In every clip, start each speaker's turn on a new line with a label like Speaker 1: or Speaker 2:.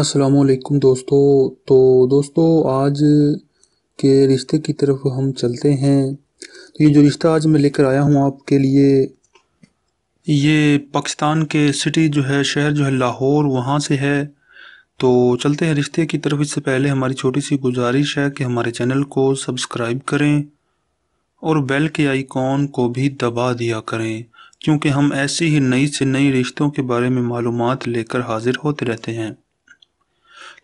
Speaker 1: असलकुम दोस्तों तो दोस्तों आज के रिश्ते की तरफ हम चलते हैं तो ये जो रिश्ता आज मैं लेकर आया हूँ आपके लिए ये पाकिस्तान के सिटी जो है शहर जो है लाहौर वहाँ से है तो चलते हैं रिश्ते की तरफ इससे पहले हमारी छोटी सी गुजारिश है कि हमारे चैनल को सब्सक्राइब करें और बेल के आइकॉन को भी दबा दिया करें क्योंकि हम ऐसी ही नई से नई रिश्तों के बारे में मालूम लेकर हाजिर होते रहते हैं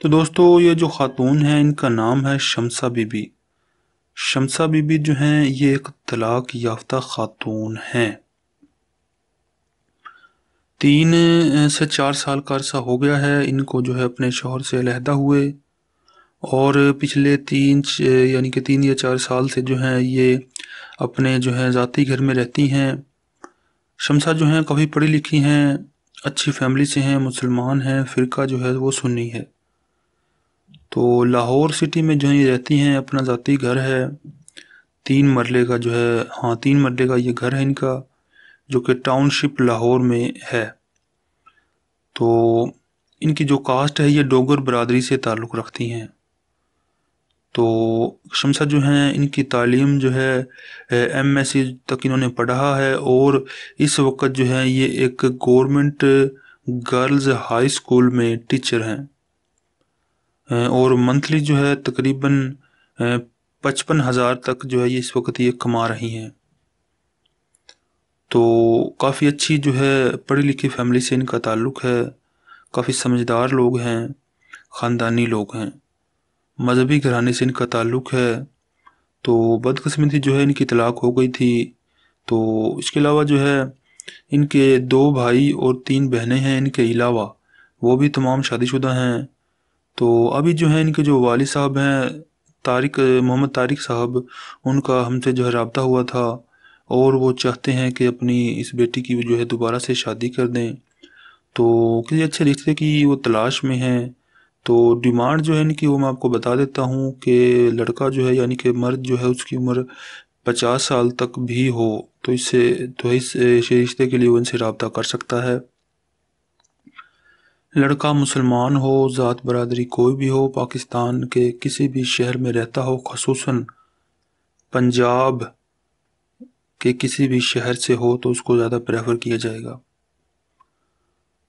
Speaker 1: तो दोस्तों ये जो ख़ातून है इनका नाम है शमसा बीबी शमसा बीबी जो हैं ये एक तलाक याफ्ता ख़ातून हैं तीन से चार साल का अरसा हो गया है इनको जो है अपने शोहर से अलहदा हुए और पिछले तीन यानी कि तीन या चार साल से जो हैं ये अपने जो है ज़ाती घर में रहती हैं शमसा जो हैं काफ़ी पढ़ी लिखी हैं अच्छी फैमिली से हैं मुसलमान हैं फ़िरका जो है वो सुन्नी है तो लाहौर सिटी में जो है ये रहती हैं अपना ज़ाती घर है तीन मरले का जो है हाँ तीन मरले का ये घर है इनका जो कि टाउनशिप लाहौर में है तो इनकी जो कास्ट है ये डोगर बरदरी से ताल्लुक़ रखती हैं तो शमसा जो हैं इनकी तालीम जो है एम एस सी तक इन्होंने पढ़ा है और इस वक्त जो है ये एक गवर्नमेंट गर्ल्स हाई स्कूल में टीचर हैं और मंथली जो है तकरीबन पचपन हज़ार तक जो है ये इस वक्त ये कमा रही हैं तो काफ़ी अच्छी जो है पढ़ी लिखी फैमिली से इनका ताल्लुक़ है काफ़ी समझदार लोग हैं ख़ानदानी लोग हैं मजहबी घराने से इनका ताल्लुक़ है तो बदकस्मती जो है इनकी तलाक हो गई थी तो इसके अलावा जो है इनके दो भाई और तीन बहनें हैं इनके अलावा वो भी तमाम शादीशुदा हैं तो अभी जो है इनके जो वाल साहब हैं तारिक मोहम्मद तारिक साहब उनका हमसे जो है रबता हुआ था और वो चाहते हैं कि अपनी इस बेटी की जो है दोबारा से शादी कर दें तो किसी अच्छे रिश्ते की वो तलाश में हैं तो डिमांड जो है इनकी वो मैं आपको बता देता हूँ कि लड़का जो है यानी कि मर्द जो है उसकी उम्र पचास साल तक भी हो तो इससे तो इस रिश्ते के लिए वो इनसे रबता कर सकता है लड़का मुसलमान हो ज़ात बरदरी कोई भी हो पाकिस्तान के किसी भी शहर में रहता हो खूस पंजाब के किसी भी शहर से हो तो उसको ज़्यादा प्रेफर किया जाएगा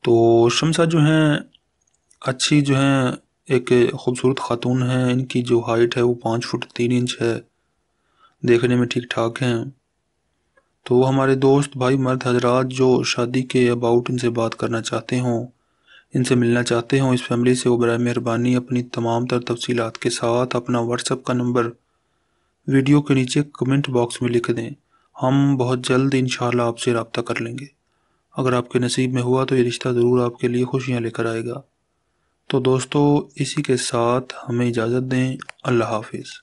Speaker 1: तो शमसा जो हैं अच्छी जो हैं एक खूबसूरत खातून हैं इनकी जो हाइट है वो पाँच फुट तीन इंच है देखने में ठीक ठाक हैं तो हमारे दोस्त भाई मर्द हजरात जो शादी के अबाउट इनसे बात करना चाहते हों इनसे मिलना चाहते हों इस फैमिली से वो बर मेहरबानी अपनी तमाम तर तफसीत के साथ अपना व्हाट्सअप का नंबर वीडियो के नीचे कमेंट बॉक्स में लिख दें हम बहुत जल्द इन आपसे रबता कर लेंगे अगर आपके नसीब में हुआ तो ये रिश्ता ज़रूर आपके लिए खुशियाँ लेकर आएगा तो दोस्तों इसी के साथ हमें इजाज़त दें अल्लाह हाफिज़